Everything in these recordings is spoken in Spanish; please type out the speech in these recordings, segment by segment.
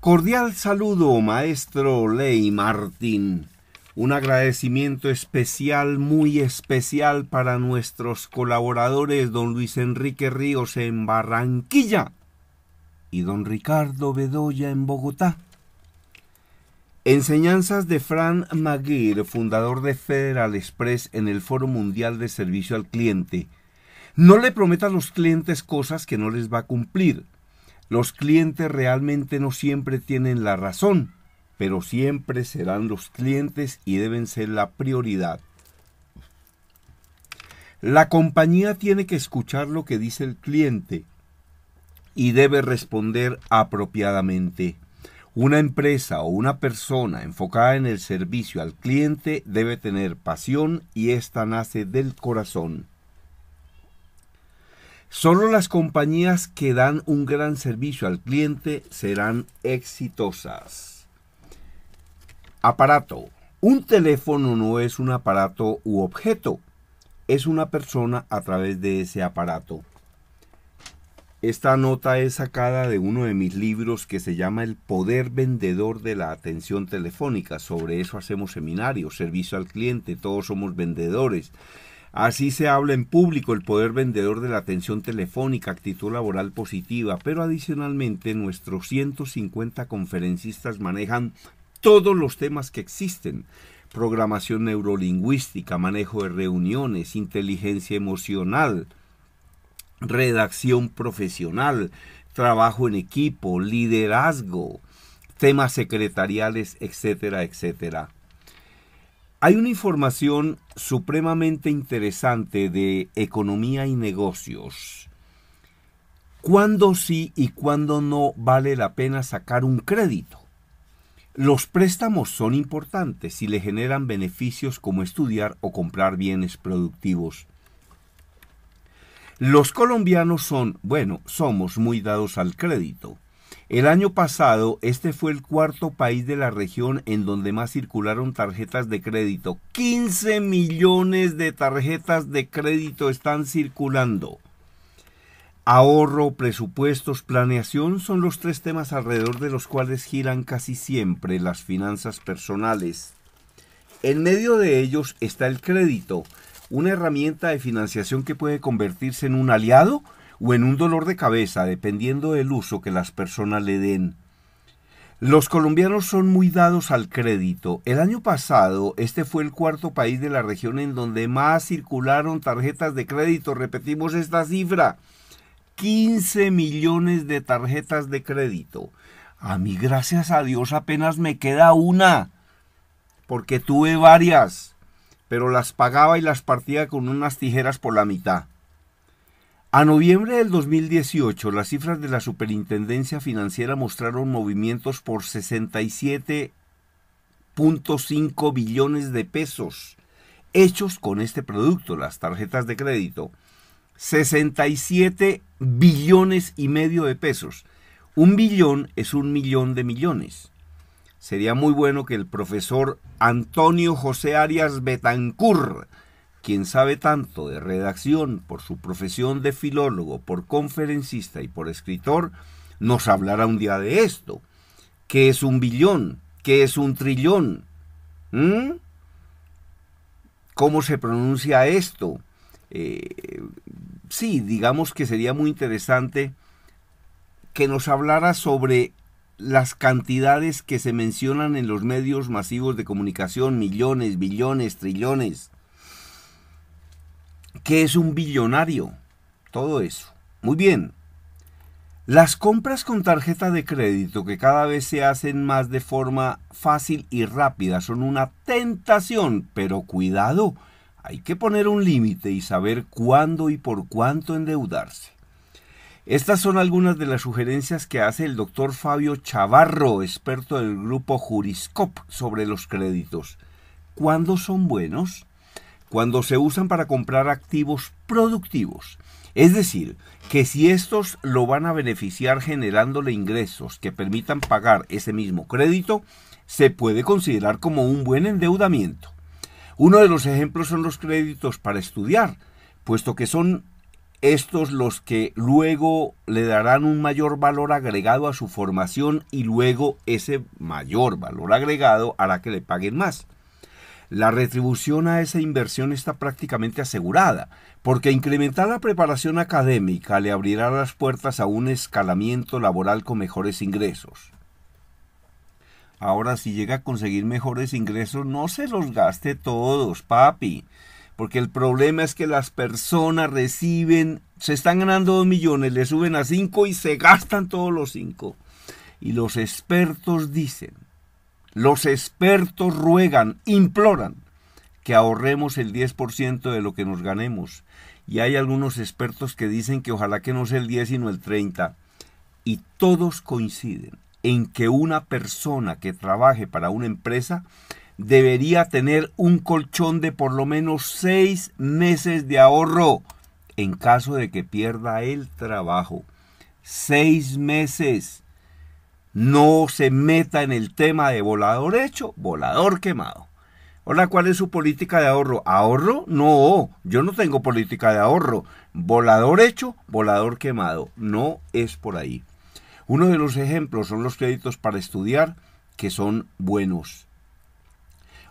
Cordial saludo, maestro Ley Martín. Un agradecimiento especial, muy especial para nuestros colaboradores, don Luis Enrique Ríos en Barranquilla y don Ricardo Bedoya en Bogotá. Enseñanzas de Fran Maguire, fundador de Federal Express en el Foro Mundial de Servicio al Cliente. No le prometa a los clientes cosas que no les va a cumplir. Los clientes realmente no siempre tienen la razón, pero siempre serán los clientes y deben ser la prioridad. La compañía tiene que escuchar lo que dice el cliente y debe responder apropiadamente. Una empresa o una persona enfocada en el servicio al cliente debe tener pasión y esta nace del corazón. Solo las compañías que dan un gran servicio al cliente serán exitosas. Aparato. Un teléfono no es un aparato u objeto, es una persona a través de ese aparato. Esta nota es sacada de uno de mis libros que se llama El poder vendedor de la atención telefónica. Sobre eso hacemos seminarios, servicio al cliente, todos somos vendedores. Así se habla en público el poder vendedor de la atención telefónica, actitud laboral positiva, pero adicionalmente nuestros 150 conferencistas manejan todos los temas que existen. Programación neurolingüística, manejo de reuniones, inteligencia emocional, redacción profesional, trabajo en equipo, liderazgo, temas secretariales, etcétera, etcétera. Hay una información supremamente interesante de economía y negocios. ¿Cuándo sí y cuándo no vale la pena sacar un crédito? Los préstamos son importantes si le generan beneficios como estudiar o comprar bienes productivos. Los colombianos son, bueno, somos muy dados al crédito. El año pasado, este fue el cuarto país de la región en donde más circularon tarjetas de crédito. 15 millones de tarjetas de crédito están circulando. Ahorro, presupuestos, planeación son los tres temas alrededor de los cuales giran casi siempre las finanzas personales. En medio de ellos está el crédito, una herramienta de financiación que puede convertirse en un aliado, o en un dolor de cabeza, dependiendo del uso que las personas le den. Los colombianos son muy dados al crédito. El año pasado, este fue el cuarto país de la región en donde más circularon tarjetas de crédito. Repetimos esta cifra. 15 millones de tarjetas de crédito. A mí, gracias a Dios, apenas me queda una. Porque tuve varias. Pero las pagaba y las partía con unas tijeras por la mitad. A noviembre del 2018, las cifras de la Superintendencia Financiera mostraron movimientos por 67.5 billones de pesos hechos con este producto, las tarjetas de crédito. 67 billones y medio de pesos. Un billón es un millón de millones. Sería muy bueno que el profesor Antonio José Arias Betancur quien sabe tanto de redacción por su profesión de filólogo, por conferencista y por escritor, nos hablará un día de esto. ¿Qué es un billón? ¿Qué es un trillón? ¿Mm? ¿Cómo se pronuncia esto? Eh, sí, digamos que sería muy interesante que nos hablara sobre las cantidades que se mencionan en los medios masivos de comunicación, millones, billones, trillones. ¿Qué es un billonario? Todo eso. Muy bien. Las compras con tarjeta de crédito que cada vez se hacen más de forma fácil y rápida son una tentación, pero cuidado, hay que poner un límite y saber cuándo y por cuánto endeudarse. Estas son algunas de las sugerencias que hace el doctor Fabio Chavarro, experto del grupo Juriscop, sobre los créditos. ¿Cuándo son buenos? cuando se usan para comprar activos productivos. Es decir, que si estos lo van a beneficiar generándole ingresos que permitan pagar ese mismo crédito, se puede considerar como un buen endeudamiento. Uno de los ejemplos son los créditos para estudiar, puesto que son estos los que luego le darán un mayor valor agregado a su formación y luego ese mayor valor agregado hará que le paguen más la retribución a esa inversión está prácticamente asegurada, porque incrementar la preparación académica le abrirá las puertas a un escalamiento laboral con mejores ingresos. Ahora, si llega a conseguir mejores ingresos, no se los gaste todos, papi. Porque el problema es que las personas reciben, se están ganando 2 millones, le suben a 5 y se gastan todos los cinco. Y los expertos dicen los expertos ruegan, imploran que ahorremos el 10% de lo que nos ganemos. Y hay algunos expertos que dicen que ojalá que no sea el 10 sino el 30. Y todos coinciden en que una persona que trabaje para una empresa debería tener un colchón de por lo menos seis meses de ahorro en caso de que pierda el trabajo. Seis meses. No se meta en el tema de volador hecho, volador quemado. Hola, ¿cuál es su política de ahorro? ¿Ahorro? No, yo no tengo política de ahorro. Volador hecho, volador quemado. No es por ahí. Uno de los ejemplos son los créditos para estudiar, que son buenos.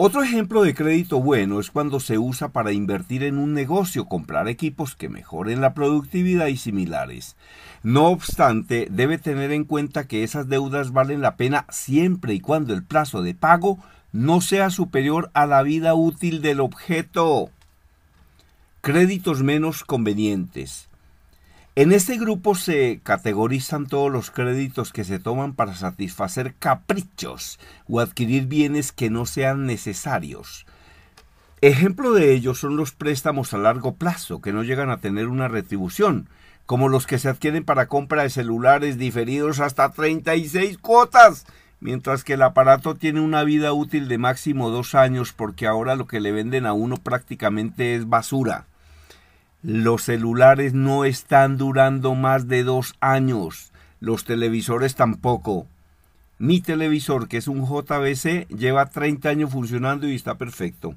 Otro ejemplo de crédito bueno es cuando se usa para invertir en un negocio, comprar equipos que mejoren la productividad y similares. No obstante, debe tener en cuenta que esas deudas valen la pena siempre y cuando el plazo de pago no sea superior a la vida útil del objeto. Créditos menos convenientes. En este grupo se categorizan todos los créditos que se toman para satisfacer caprichos o adquirir bienes que no sean necesarios. Ejemplo de ello son los préstamos a largo plazo que no llegan a tener una retribución, como los que se adquieren para compra de celulares diferidos hasta 36 cuotas, mientras que el aparato tiene una vida útil de máximo dos años porque ahora lo que le venden a uno prácticamente es basura. Los celulares no están durando más de dos años. Los televisores tampoco. Mi televisor, que es un JBC, lleva 30 años funcionando y está perfecto.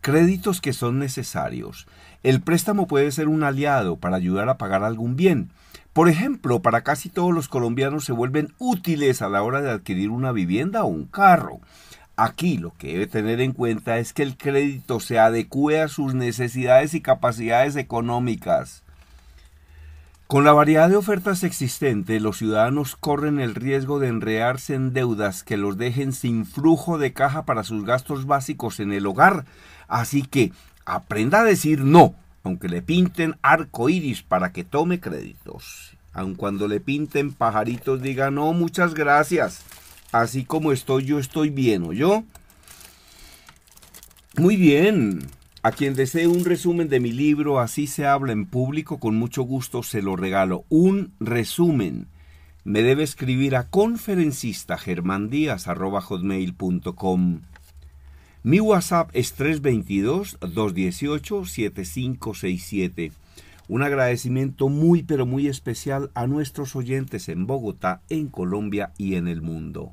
Créditos que son necesarios. El préstamo puede ser un aliado para ayudar a pagar algún bien. Por ejemplo, para casi todos los colombianos se vuelven útiles a la hora de adquirir una vivienda o un carro. Aquí lo que debe tener en cuenta es que el crédito se adecue a sus necesidades y capacidades económicas. Con la variedad de ofertas existentes, los ciudadanos corren el riesgo de enrearse en deudas que los dejen sin flujo de caja para sus gastos básicos en el hogar. Así que aprenda a decir no, aunque le pinten arco iris para que tome créditos. Aun cuando le pinten pajaritos, diga no, muchas gracias. Así como estoy, yo estoy bien, ¿o yo? Muy bien. A quien desee un resumen de mi libro Así se habla en público, con mucho gusto se lo regalo. Un resumen. Me debe escribir a conferencista Mi WhatsApp es 322-218-7567. Un agradecimiento muy pero muy especial a nuestros oyentes en Bogotá, en Colombia y en el mundo.